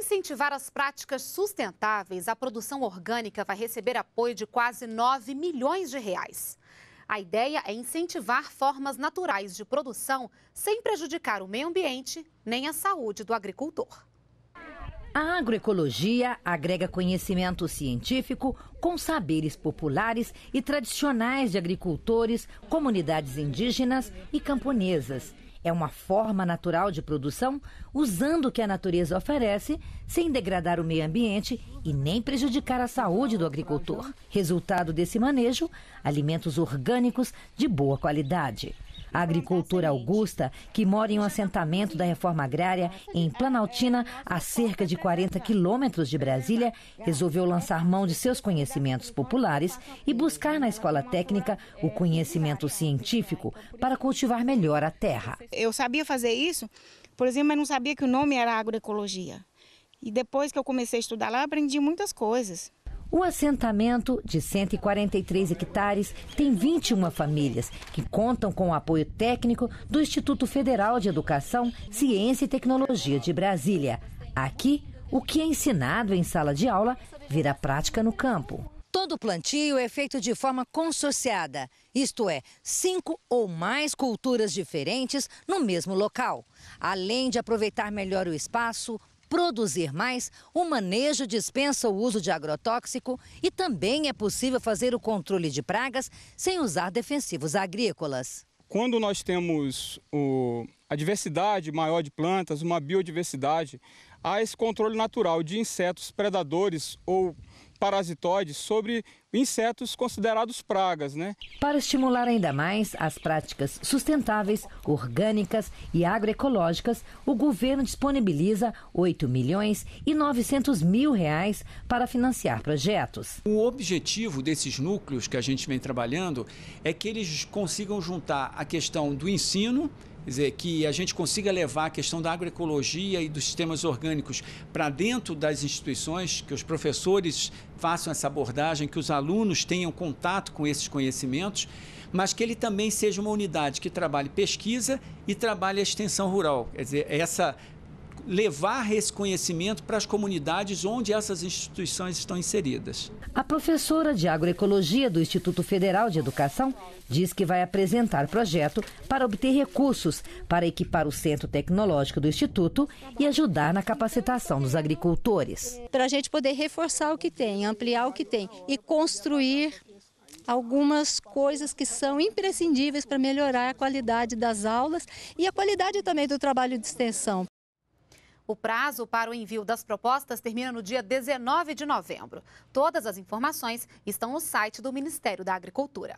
incentivar as práticas sustentáveis, a produção orgânica vai receber apoio de quase 9 milhões de reais. A ideia é incentivar formas naturais de produção sem prejudicar o meio ambiente nem a saúde do agricultor. A agroecologia agrega conhecimento científico com saberes populares e tradicionais de agricultores, comunidades indígenas e camponesas é uma forma natural de produção, usando o que a natureza oferece, sem degradar o meio ambiente e nem prejudicar a saúde do agricultor. Resultado desse manejo: alimentos orgânicos de boa qualidade. A agricultora Augusta, que mora em um assentamento da reforma agrária em Planaltina, a cerca de 40 quilômetros de Brasília, resolveu lançar mão de seus conhecimentos populares e buscar na escola técnica o conhecimento científico para cultivar melhor a terra. Eu sabia fazer isso, por exemplo, mas não sabia que o nome era agroecologia. E depois que eu comecei a estudar lá, aprendi muitas coisas. O assentamento, de 143 hectares, tem 21 famílias, que contam com o apoio técnico do Instituto Federal de Educação, Ciência e Tecnologia de Brasília. Aqui, o que é ensinado em sala de aula vira prática no campo. Todo plantio é feito de forma consorciada, isto é, cinco ou mais culturas diferentes no mesmo local. Além de aproveitar melhor o espaço, produzir mais, o manejo dispensa o uso de agrotóxico e também é possível fazer o controle de pragas sem usar defensivos agrícolas. Quando nós temos o, a diversidade maior de plantas, uma biodiversidade, há esse controle natural de insetos predadores ou parasitoides sobre insetos considerados pragas. Né? Para estimular ainda mais as práticas sustentáveis, orgânicas e agroecológicas, o governo disponibiliza 8 milhões e 900 mil reais para financiar projetos. O objetivo desses núcleos que a gente vem trabalhando é que eles consigam juntar a questão do ensino Quer dizer, que a gente consiga levar a questão da agroecologia e dos sistemas orgânicos para dentro das instituições, que os professores façam essa abordagem, que os alunos tenham contato com esses conhecimentos, mas que ele também seja uma unidade que trabalhe pesquisa e trabalhe a extensão rural. Quer dizer, essa levar esse conhecimento para as comunidades onde essas instituições estão inseridas. A professora de agroecologia do Instituto Federal de Educação diz que vai apresentar projeto para obter recursos para equipar o centro tecnológico do instituto e ajudar na capacitação dos agricultores. Para a gente poder reforçar o que tem, ampliar o que tem e construir algumas coisas que são imprescindíveis para melhorar a qualidade das aulas e a qualidade também do trabalho de extensão. O prazo para o envio das propostas termina no dia 19 de novembro. Todas as informações estão no site do Ministério da Agricultura.